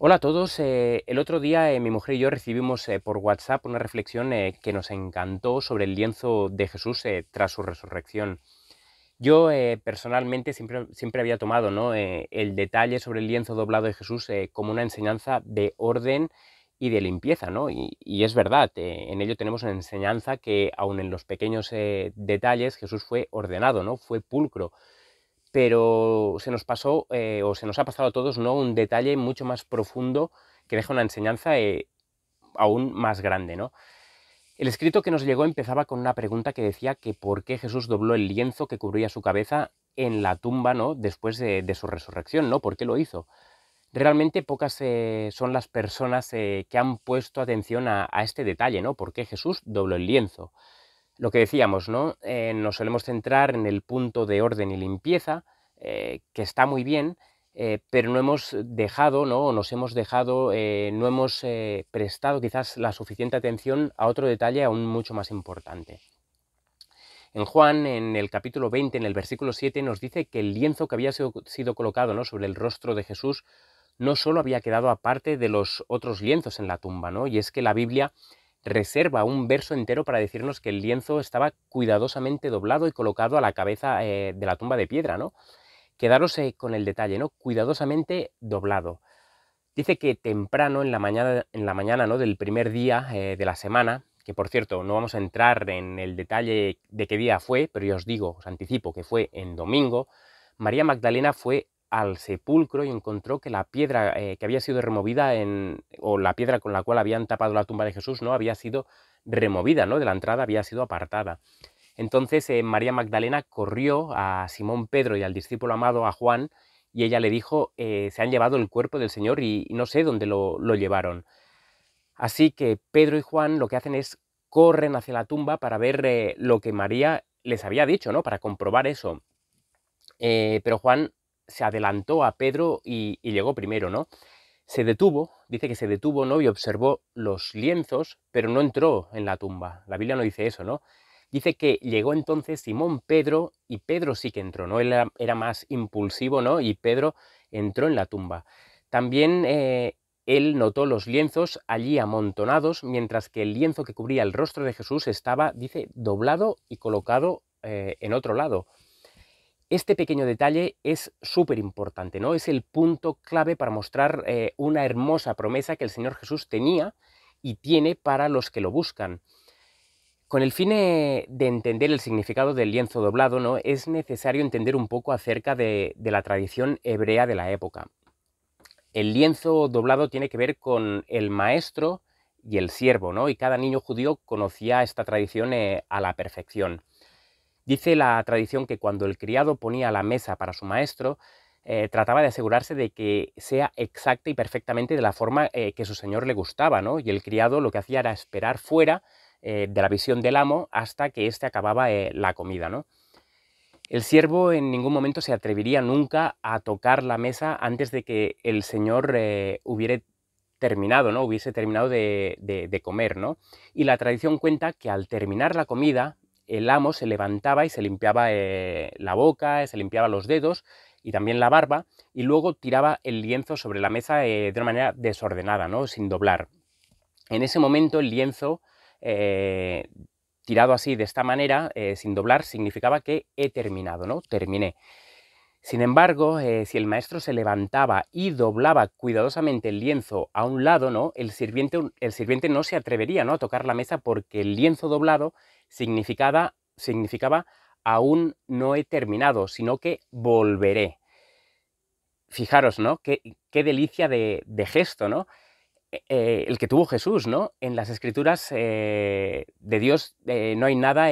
Hola a todos. Eh, el otro día eh, mi mujer y yo recibimos eh, por WhatsApp una reflexión que nos encantó sobre el lienzo de Jesús tras su resurrección. Yo personalmente siempre, siempre, había tomado ¿no? el detalle sobre el lienzo doblado de Jesús como una enseñanza de orden y de limpieza, ¿no? Y, es verdad, en ello tenemos una enseñanza que aun en los pequeños detalles Jesús fue ordenado, ¿no? Fue pulcro, pero se nos pasó eh, o se nos ha pasado a todos un detalle mucho más profundo que deja una enseñanza eh, aún más grande. ¿no? El escrito que nos llegó empezaba con una pregunta que decía que por qué Jesús dobló el lienzo que cubría su cabeza en la tumba ¿no? después de, su resurrección, ¿no? ¿por qué lo hizo? Realmente pocas eh, son las personas que han puesto atención a, este detalle, ¿no? ¿Por qué Jesús dobló el lienzo? Lo que decíamos, ¿no? Eh, nos solemos centrar en el punto de orden y limpieza, eh, que está muy bien, eh, pero no hemos dejado, ¿no? O nos hemos dejado, no hemos prestado quizás la suficiente atención a otro detalle aún mucho más importante. En Juan, en el capítulo 20, en el versículo 7, nos dice que el lienzo que había sido, colocado sobre el rostro de Jesús no solo había quedado aparte de los otros lienzos en la tumba, ¿no? Y es que la Biblia reserva un verso entero para decirnos que el lienzo estaba cuidadosamente doblado y colocado a la cabeza eh, de la tumba de piedra, ¿no? Quedaros eh, con el detalle, ¿no? Cuidadosamente doblado. Dice que temprano en la mañana, en la mañana ¿no? del primer día eh, de la semana, que por cierto no vamos a entrar en el detalle de qué día fue, pero yo os digo, os anticipo que fue en domingo, María Magdalena fue al sepulcro y encontró que la piedra eh, que había sido removida en, o la piedra con la cual habían tapado la tumba de Jesús no había sido removida, ¿no? De la entrada había sido apartada. Entonces eh, María Magdalena corrió a Simón Pedro y al discípulo amado, a Juan, y ella le dijo, eh, se han llevado el cuerpo del Señor y, no sé dónde lo, llevaron. Así que Pedro y Juan lo que hacen es corren hacia la tumba para ver lo que María les había dicho, ¿no? Para comprobar eso. pero Juan se adelantó a Pedro y, llegó primero, ¿no? Se detuvo, dice que se detuvo, ¿no? Y observó los lienzos, pero no entró en la tumba. La Biblia no dice eso, ¿no? Dice que llegó entonces Simón Pedro y Pedro sí que entró, ¿no? Él era, más impulsivo, ¿no? Y Pedro entró en la tumba. También eh, él notó los lienzos allí amontonados, mientras que el lienzo que cubría el rostro de Jesús estaba, dice, doblado y colocado eh, en otro lado. Este pequeño detalle es súper importante, ¿no? Es el punto clave para mostrar eh, una hermosa promesa que el Señor Jesús tenía y tiene para los que lo buscan. Con el fin eh, de entender el significado del lienzo doblado, ¿no? es necesario entender un poco acerca de, la tradición hebrea de la época. El lienzo doblado tiene que ver con el maestro y el siervo, ¿no? y cada niño judío conocía esta tradición eh, a la perfección. Dice la tradición que cuando el criado ponía la mesa para su maestro, eh, trataba de asegurarse de que sea exacta y perfectamente de la forma eh, que su señor le gustaba, ¿no? Y el criado lo que hacía era esperar fuera eh, de la visión del amo hasta que éste acababa la comida, ¿no? El siervo en ningún momento se atrevería nunca a tocar la mesa antes de que el señor hubiera terminado, ¿no? Hubiese terminado de, de comer, ¿no? Y la tradición cuenta que al terminar la comida, el amo se levantaba y se limpiaba eh, la boca, se limpiaba los dedos y también la barba, y luego tiraba el lienzo sobre la mesa eh, de una manera desordenada, ¿no? sin doblar. En ese momento el lienzo, eh, tirado así de esta manera, sin doblar, significaba que he terminado, ¿no? terminé. Sin embargo, si el maestro se levantaba y doblaba cuidadosamente el lienzo a un lado, ¿no? El sirviente, el sirviente no se atrevería ¿no? a tocar la mesa porque el lienzo doblado significaba, significaba aún no he terminado, sino que volveré. Fijaros, ¿no? Qué, qué delicia de, gesto, ¿no? E, eh, el que tuvo Jesús, ¿no? En las escrituras eh, de Dios eh, no hay nada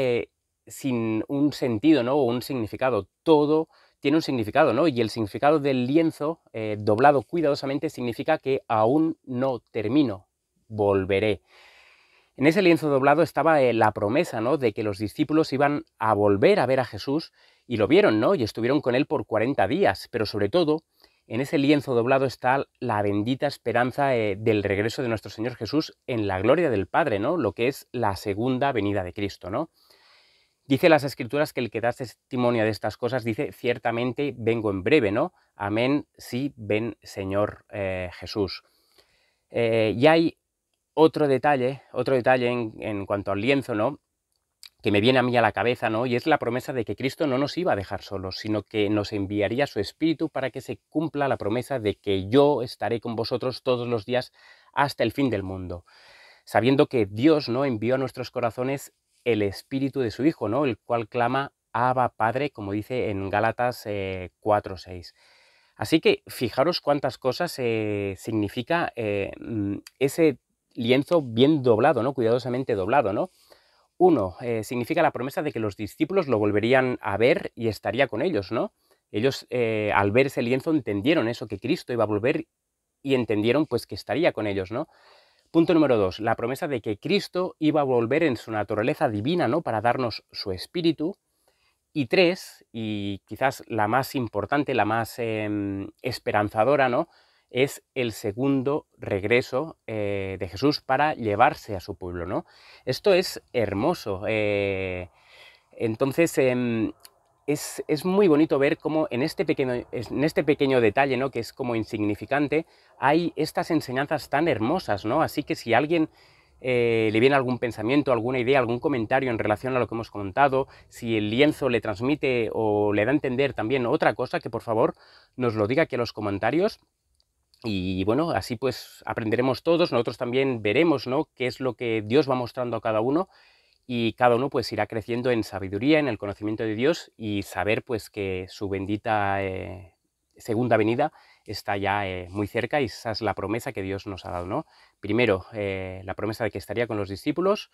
sin un sentido, ¿no? O un significado. Todo tiene un significado, ¿no? Y el significado del lienzo doblado cuidadosamente significa que aún no termino, volveré. En ese lienzo doblado estaba eh, la promesa ¿no? de que los discípulos iban a volver a ver a Jesús y lo vieron, ¿no? Y estuvieron con él por 40 días, pero sobre todo, en ese lienzo doblado está la bendita esperanza eh, del regreso de nuestro Señor Jesús en la gloria del Padre, ¿no? Lo que es la segunda venida de Cristo, ¿no? Dice las escrituras que el que da testimonio de estas cosas dice, ciertamente vengo en breve, ¿no? Amén, sí, ven Señor eh, Jesús. y hay otro detalle, otro detalle en, cuanto al lienzo, ¿no? que me viene a mí a la cabeza, ¿no? Y es la promesa de que Cristo no nos iba a dejar solos, sino que nos enviaría su Espíritu para que se cumpla la promesa de que yo estaré con vosotros todos los días hasta el fin del mundo. Sabiendo que Dios, ¿no? Envió a nuestros corazones el Espíritu de su Hijo, ¿no? El cual clama Abba Padre, como dice en Gálatas 4.6. Eh, Así que fijaros cuántas cosas eh, significa eh, mm, ese lienzo bien doblado, ¿no? Cuidadosamente doblado, ¿no? Uno, eh, significa la promesa de que los discípulos lo volverían a ver y estaría con ellos, ¿no? Ellos eh, al ver ese lienzo entendieron eso, que Cristo iba a volver y entendieron pues que estaría con ellos, ¿no? Punto número dos, la promesa de que Cristo iba a volver en su naturaleza divina, ¿no? Para darnos su espíritu. Y tres, y quizás la más importante, la más em, esperanzadora, ¿no? es el segundo regreso eh, de Jesús para llevarse a su pueblo, ¿no? Esto es hermoso. Eh, entonces, em, es, muy bonito ver cómo en este pequeño, en este pequeño detalle, que es como insignificante, hay estas enseñanzas tan hermosas, ¿no? Así que si a alguien eh, le viene algún pensamiento, alguna idea, algún comentario en relación a lo que hemos contado, si el lienzo le transmite o le da a entender también otra cosa, que por favor nos lo diga aquí en los comentarios. Y bueno, así pues aprenderemos todos, nosotros también veremos qué es lo que Dios va mostrando a cada uno y cada uno pues irá creciendo en sabiduría, en el conocimiento de Dios y saber pues que su bendita eh, segunda venida está ya eh, muy cerca y esa es la promesa que Dios nos ha dado, ¿no? Primero, eh, la promesa de que estaría con los discípulos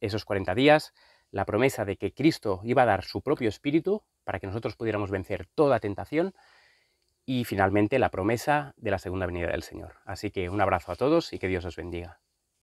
esos 40 días, la promesa de que Cristo iba a dar su propio espíritu para que nosotros pudiéramos vencer toda tentación, y finalmente la promesa de la segunda venida del Señor. Así que un abrazo a todos y que Dios os bendiga.